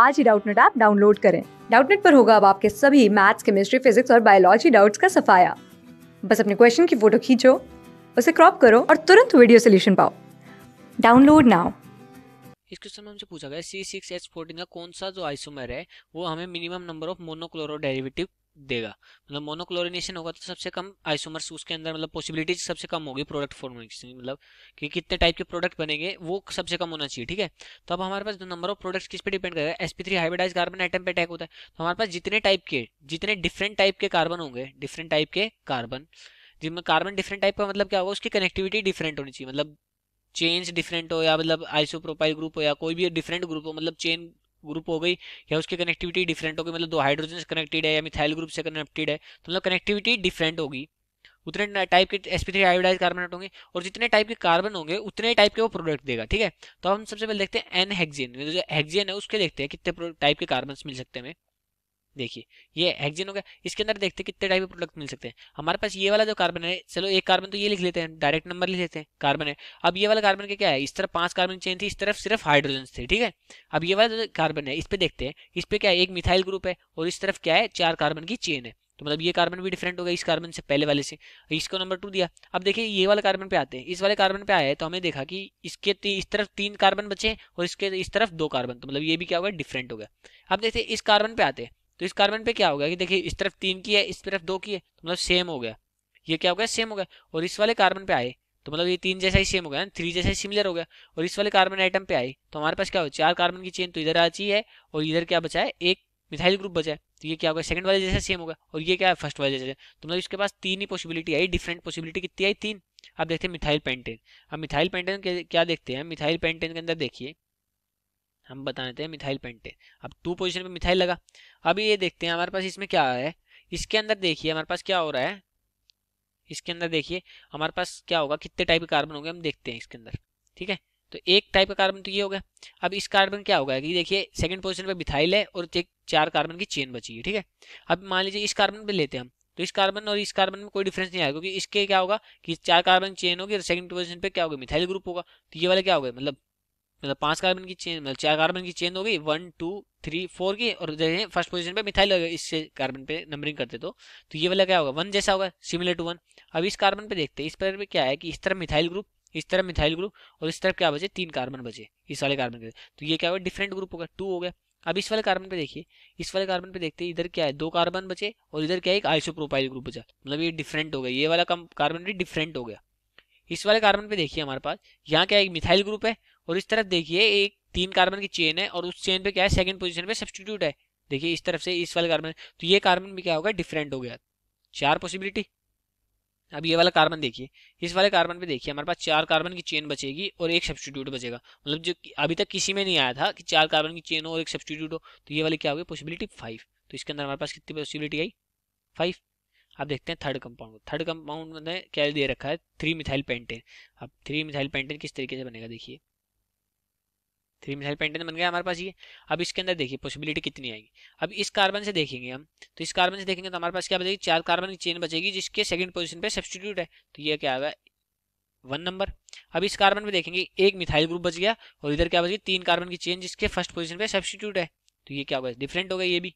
आज ही Doubtnut app download करें डाउटनेट पर होगा अब आपके सभी मैथ्स केमिस्ट्री फिजिक्स और बायोलॉजी डाउट्स का सफाया बस अपने क्वेश्चन की फोटो खींचो उसे क्रॉप करो और तुरंत वीडियो सोल्यूशन पाओ डाउनलोड नाउ इस क्वेश्चन में हमसे पूछा गया सी सिक्स एच फोर्टीन का कौन सा जो आइसोमर है वो हमें minimum number of monochloro derivative देगा मतलब मोनोक्लोरिनेशन होगा तो सबसे कम आइसोमर्स उसके अंदर मतलब पॉसिबिलिटीज सबसे कम होगी प्रोडक्ट फॉर्मेशन मतलब कि कितने टाइप के प्रोडक्ट बनेंगे वो सबसे कम होना चाहिए ठीक है तो अब हमारे पास नंबर ऑफ प्रोडक्ट्स किस पे डिपेंड करेगा S P three hybridize carbon atom पर अटैक होता है तो हमारे पास जितने टाइप के जितने डिफरेंट टाइप के कार्बन होंगे डिफरेंट टाइप के कार्बन जिनमें कार्बन डिफरेंट टाइप का मतलब क्या होगा उसकी कनेक्टिविटी डिफरेंट होनी चाहिए मतलब चेन्स डिफरेंट हो या मतलब आइसोप्रोपाइल ग्रुप हो या कोई भी डिफरेंट ग्रुप हो मतलब चेन ग्रुप हो गई या उसकी कनेक्टिविटी डिफरेंट हो गई मतलब दो हाइड्रोजन से कनेक्टेड है या मिथाइल ग्रुप से कनेक्टेड है तो मतलब कनेक्टिविटी डिफरेंट होगी उतने टाइप के S P three hybridize carbon होंगे और जितने टाइप के कार्बन होंगे उतने टाइप के वो प्रोडक्ट देगा ठीक है तो हम सबसे पहले देखते हैं एन हेक्जियन जो हेक्जियन है उसके देखते हैं कितने टाइप के कार्बन मिल सकते हैं हमें देखिए ये एक्जिन हो गया इसके अंदर देखते हैं कितने टाइप के प्रोडक्ट मिल सकते हैं हमारे पास ये वाला जो कार्बन है चलो एक कार्बन तो ये लिख लेते हैं डायरेक्ट नंबर लिख लेते हैं कार्बन है अब ये वाला कार्बन का क्या है इस तरफ पांच कार्बन चेन थी इस तरफ सिर्फ हाइड्रोजन थे ठीक है अब ये वाला जो कार्बन है इस पर देखते हैं इस पर क्या है एक मिथाइल ग्रुप है और इस तरफ क्या है चार कार्बन की चेन है तो मतलब ये कार्बन भी डिफरेंट होगा इस कार्बन से पहले वाले से इसको नंबर टू दिया अब देखिए ये वाला कार्बन पे आते हैं इस वाले कार्बन पे आया है तो हमें देखा कि इसके इस तरफ तीन कार्बन बचे और इसके इस तरफ दो कार्बन तो मतलब ये भी क्या हुआ डिफरेंट हो गया अब देखते इस कार्बन पे आते हैं तो इस कार्बन पे क्या हो गया कि देखिए इस तरफ तीन की है इस तरफ दो की है तो मतलब सेम हो गया ये क्या हो गया सेम हो गया और इस वाले कार्बन पे आए तो मतलब ये तीन जैसा ही सेम हो गया ना थ्री जैसा ही सिमिलर हो गया और इस वाले कार्बन आइटम पे आए तो हमारे पास क्या हो चार कार्बन की चेन तो इधर आ चाहिए और इधर क्या बचा है एक मिथाइल ग्रुप बचा है तो ये क्या होगा सेकंड वाले जैसा सेम होगा और ये क्या है फर्स्ट वाले जैसे तो मतलब इसके पास तीन ही पॉसिबिलिटी आई डिफरेंट पॉसिबिलिटी कितनी आई तीन अब देखते हैं मिथाइल पेंटेन अब मिथाइल पेंटेन क्या देखते हैं मिथाइल पेंटेन के अंदर देखिए हम बता देते हैं मिथाइल पेंटेन अब टू पोजिशन पर मिथाइल लगा अब ये देखते हैं हमारे पास इसमें क्या है इसके अंदर देखिए हमारे पास क्या हो रहा है इसके अंदर देखिए हमारे पास क्या होगा कितने टाइप के कार्बन होंगे हम देखते हैं इसके अंदर ठीक है तो एक टाइप का कार्बन तो ये हो गया अब इस कार्बन क्या होगा कि देखिए सेकंड पोजीशन पे मिथाइल है और एक चार कार्बन की चेन बची है ठीक है अब मान लीजिए इस कार्बन पे लेते हैं हम तो इस कार्बन और इस कार्बन में कोई डिफरेंस नहीं आएगा क्योंकि इसके क्या होगा कि चार कार्बन चेन होगी और सेकंड पोजिशन पर क्या होगा मिथाइल ग्रुप होगा तो ये वाला क्या होगा मतलब मतलब पांच कार्बन की चेन मतलब चार कार्बन की चेन हो गई वन टू थ्री फोर की और जैसे फर्स्ट पोजीशन पे मिथाइल होगा इससे कार्बन पे नंबरिंग करते तो तो ये वाला क्या होगा वन जैसा होगा सिमिलर टू वन अब इस कार्बन पे देखते हैं इस पर क्या है कि इस तरफ मिथाइल ग्रुप इस तरफ मिथाइल ग्रुप और इस तरफ क्या बचे तीन कार्बन बचे इस वाले कार्बन के तो ये क्या होगा डिफरेंट ग्रुप होगा टू हो गया अब इस वाले कार्बन पे देखिए इस वाले कार्बन पे देखते हैं इधर क्या है दो कार्बन बचे और इधर क्या है एक आइसोप्रोपाइल ग्रुप बचा मतलब ये डिफरेंट हो गया ये वाला कार्बन भी डिफरेंट हो गया इस वाले कार्बन पे देखिए हमारे पास यहाँ क्या एक मिथाइल ग्रुप है और इस तरफ देखिए एक तीन कार्बन की चेन है और उस चेन पे क्या है सेकंड पोजीशन पे सब्सटीट्यूट है देखिए इस तरफ से इस वाले कार्बन तो ये कार्बन भी क्या होगा डिफरेंट हो गया चार पॉसिबिलिटी अब ये वाला कार्बन देखिए इस वाले कार्बन पे देखिए हमारे पास चार कार्बन की चेन बचेगी और एक सब्सटीट्यूट बचेगा मतलब जो अभी तक किसी में नहीं आया था कि चार कार्बन की चेन हो और एक सब्सटीट्यूट हो तो ये वाली क्या होगी पॉसिबिलिटी फाइव तो इसके अंदर हमारे पास कितनी पॉसिबिलिटी आई फाइव अब देखते हैं थर्ड कंपाउंड थर्ड कंपाउंड में क्या दे रखा है थ्री मिथाइल पेंटेन अब थ्री मिथाइल पेंटेन किस तरीके से बनेगा देखिए थ्री मिसाइल पेंटेन बन गया हमारे पास ये अब इसके अंदर देखिए पॉसिबिलिटी कितनी आएगी अब इस कार्बन से देखेंगे हम तो इस कार्बन से देखेंगे तो हमारे पास क्या बचेगी चार कार्बन की चेन बचेगी जिसके सेकंड पोजीशन पे सब्सटीट्यूट है तो ये क्या आएगा वन नंबर अब इस कार्बन पर देखेंगे एक मिथाइल ग्रुप बच गया और इधर क्या बचेगी तीन कार्बन की चेन जिसके फर्स्ट पोजिशन पे सब्सटीट्यूट है तो ये क्या होगा डिफरेंट होगा ये भी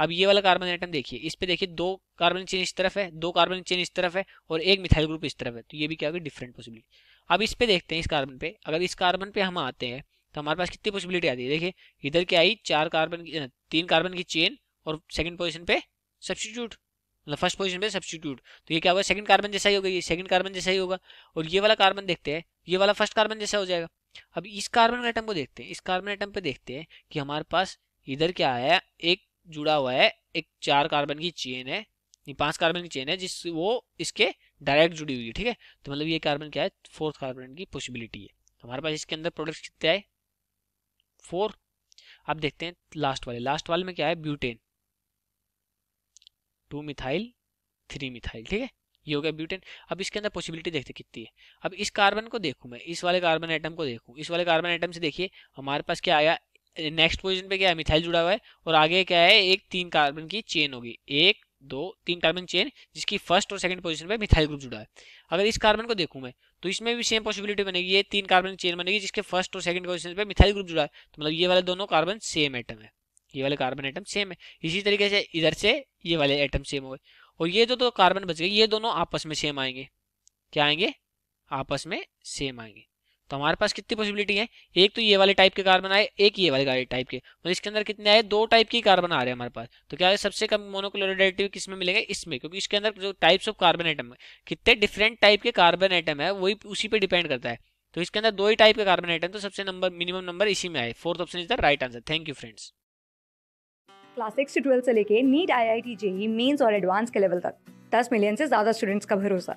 अब ये वाला कार्बन आइटम देखिए इस पर देखिए दो कार्बन चेन इस तरफ है दो कार्बन चेन इस तरफ है और एक मिथाइल ग्रुप इस तरफ है तो ये भी क्या होगा डिफरेंट पॉसिबिलिटी अब इस पे देखते हैं इस कार्बन पे अगर इस कार्बन पे हम आते हैं तो हमारे पास कितनी पॉसिबिलिटी आती है देखिए इधर क्या आई चार कार्बन की तीन कार्बन की चेन और सेकंड पोजीशन पे सब्सटीट्यूट मतलब फर्स्ट पोजीशन पे सब्सटीट्यूट तो ये क्या होगा सेकंड कार्बन जैसा ही होगा ये सेकंड कार्बन जैसा ही होगा और ये वाला कार्बन देखते हैं ये वाला फर्स्ट कार्बन जैसा हो जाएगा अब इस कार्बन आइटम को देखते हैं इस कार्बन आइटम पे देखते हैं कि हमारे पास इधर क्या है एक जुड़ा हुआ है एक चार कार्बन की चेन है ये पांच कार्बन की चेन है जिस वो इसके डायरेक्ट जुड़ी हुई है ठीक है तो मतलब ये कार्बन क्या है फोर्थ कार्बन की पॉसिबिलिटी है हमारे पास इसके अंदर प्रोडक्ट्स कितने आए फोर अब देखते हैं लास्ट वाले लास्ट वाले में क्या है butane two methyl three methyl ठीक है ये हो गया ब्यूटेन अब इसके अंदर पॉसिबिलिटी देखते कितनी है अब इस कार्बन को देखूं मैं इस वाले कार्बन आइटम को देखूं इस वाले कार्बन आइटम से देखिए हमारे पास क्या आया नेक्स्ट पोजिशन पे क्या है मिथाइल जुड़ा हुआ है और आगे क्या है एक तीन कार्बन की चेन होगी एक दो तीन कार्बन चेन जिसकी फर्स्ट और सेकंड पोजीशन पे मिथाइल ग्रुप जुड़ा है अगर इस कार्बन को देखूं मैं तो इसमें भी सेम पॉसिबिलिटी बनेगी ये तीन कार्बन चेन बनेगी जिसके फर्स्ट और सेकंड पोजीशन पे मिथाइल ग्रुप जुड़ा है तो मतलब ये वाले दोनों कार्बन सेम एटम है ये वाले कार्बन एटम सेम है इसी तरीके से इधर से ये वाले एटम सेम हो गए और ये जो दो कार्बन बच गए ये दोनों आपस में सेम आएंगे क्या आएंगे आपस में सेम आएंगे तो हमारे पास कितनी पॉसिबिलिटी है एक तो ये वाले टाइप के कार्बन आए एक ये वाले टाइप के और इसके अंदर कितने आए दो टाइप के कार्बन आ रहे हैं हमारे पास तो क्या है सबसे कम मोनोक्लोराइडेटिव किसमें मिलेगा इसमें क्योंकि इसके अंदर जो टाइप्स ऑफ कार्बन आइटम है कितने डिफरेंट टाइप के कार्बन आइटम है वही उसी पर डिपेंड करता है तो इसके अंदर दो ही टाइप के कार्बन आइटम तो सबसे नंबर मिनिमम नंबर इसी में आए fourth option is the right answer thank you friends class six से ट्वेल्व से लेके NEET I I T JEE mains और एडवांस के लेवल तक दस मिलियन से ज्यादा स्टूडेंट्स का भरोसा